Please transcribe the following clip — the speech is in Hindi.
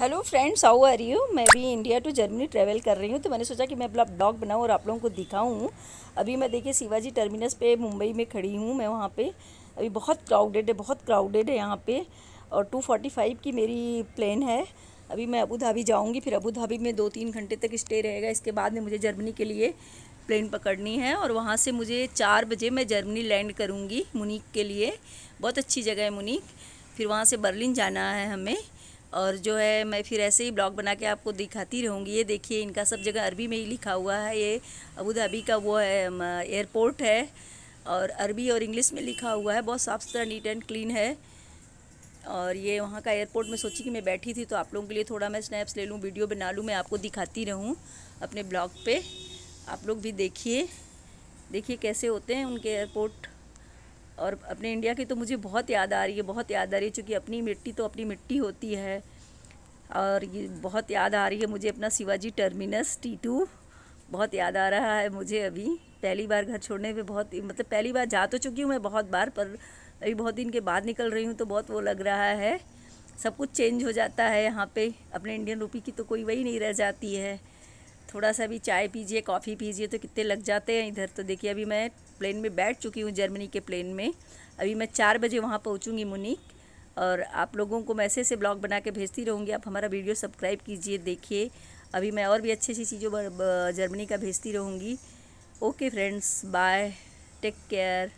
hello friends how are you मैं भी इंडिया टू जर्मनी ट्रैवल कर रही हूँ तो मैंने सोचा कि मैं अपना ब्लॉग बनाऊँ और आप लोगों को दिखाऊँ अभी मैं देखिए शिवाजी टर्मिनस पे मुंबई में खड़ी हूँ मैं वहाँ पे अभी बहुत क्राउडेड है बहुत क्राउडेड है यहाँ पे और 245 की मेरी प्लेन है अभी मैं अबू धाबी जाऊँगी फिर अबू धाबी में दो तीन घंटे तक स्टे रहेगा इसके बाद में मुझे जर्मनी के लिए प्लेन पकड़नी है और वहाँ से मुझे चार बजे मैं जर्मनी लैंड करूँगी मुनिक के लिए बहुत अच्छी जगह है मुनिक फिर वहाँ से बर्लिन जाना है हमें और जो है मैं फिर ऐसे ही ब्लॉग बना के आपको दिखाती रहूँगी ये देखिए इनका सब जगह अरबी में ही लिखा हुआ है ये अबू धाबी का वो है एयरपोर्ट है और अरबी और इंग्लिश में लिखा हुआ है बहुत साफ़ सुथरा नीट एंड क्लीन है और ये वहाँ का एयरपोर्ट में सोची कि मैं बैठी थी तो आप लोगों के लिए थोड़ा मैं स्नैप्स ले लूँ वीडियो बना लूँ मैं आपको दिखाती रहूँ अपने ब्लॉग पर आप लोग भी देखिए देखिए कैसे होते हैं उनके एयरपोर्ट और अपने इंडिया की तो मुझे बहुत याद आ रही है बहुत याद आ रही है चूँकि अपनी मिट्टी तो अपनी मिट्टी होती है और ये बहुत याद आ रही है मुझे अपना शिवाजी टर्मिनस टी टू बहुत याद आ रहा है मुझे अभी पहली बार घर छोड़ने में बहुत मतलब पहली बार जा तो चुकी हूँ मैं बहुत बार पर अभी बहुत दिन के बाद निकल रही हूँ तो बहुत वो लग रहा है सब कुछ चेंज हो जाता है यहाँ पे अपने इंडियन रूपी की तो कोई वही नहीं रह जाती है थोड़ा सा भी चाय पीजिए कॉफ़ी पीजिए तो कितने लग जाते हैं इधर तो देखिए अभी मैं प्लेन में बैठ चुकी हूँ जर्मनी के प्लेन में अभी मैं चार बजे वहाँ पहुँचूँगी मुनिक और आप लोगों को मैं ऐसे ऐसे ब्लॉग बना के भेजती रहूँगी आप हमारा वीडियो सब्सक्राइब कीजिए देखिए अभी मैं और भी अच्छी अच्छी चीज़ों जर्मनी का भेजती रहूँगी okay friends bye take care